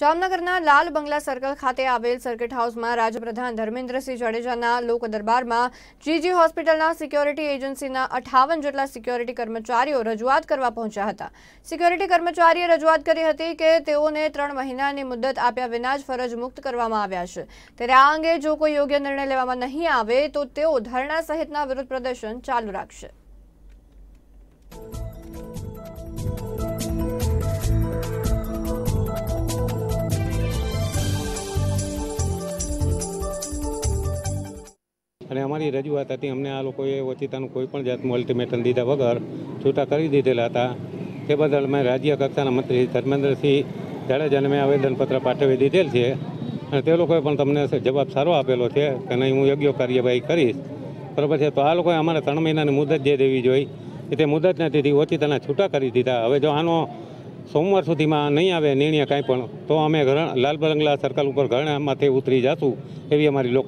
જામનગરના લાલ બંગલા સર્કલ ખાતે આવેલ સર્કિટ હાઉસમાં રાજ્યપ્રધાન ધર્મેન્દ્રસિંહ જાડેજાના લોકદરબારમાં જીજી હોસ્પિટલના સિક્યોરિટી એજન્સીના અઠાવન જેટલા સિક્યોરિટી કર્મચારીઓ રજૂઆત કરવા પહોંચ્યા હતા સિક્યોરિટી કર્મચારીએ રજૂઆત કરી હતી કે તેઓને ત્રણ મહિનાની મુદત આપ્યા વિના જ ફરજ મુક્ત કરવામાં આવ્યા છે ત્યારે આ અંગે જો કોઈ યોગ્ય નિર્ણય લેવામાં નહીં આવે તો તેઓ ધરણા સહિતના વિરોધ પ્રદર્શન ચાલુ રાખશે અને અમારી રજૂઆત હતી અમને આ લોકોએ ઓચિતાનું કોઈ પણ જાતનું અલ્ટિમેટમ દીધા વગર છૂટા કરી દીધેલા હતા તે બદલ અમે રાજ્ય કક્ષાના મંત્રી ધર્મેન્દ્રસિંહ જાડેજાને મેં આવેદનપત્ર પાઠવી દીધેલ છે અને તે લોકોએ પણ તમને જવાબ સારો આપેલો છે કે નહીં હું યોગ્ય કાર્યવાહી કરીશ બરાબર છે તો આ લોકોએ અમારે ત્રણ મહિનાની મુદત જે દેવી જોઈએ એ તે મુદત નથી ઓછી તેના છૂટા કરી દીધા હવે જો આનો સોમવાર સુધીમાં નહીં આવે નિર્ણય કાંઈ પણ તો અમે ઘરણ લાલ બરંગલા સર્કલ ઉપર ઘરણામાંથી ઉતરી જશું એવી અમારી લોકો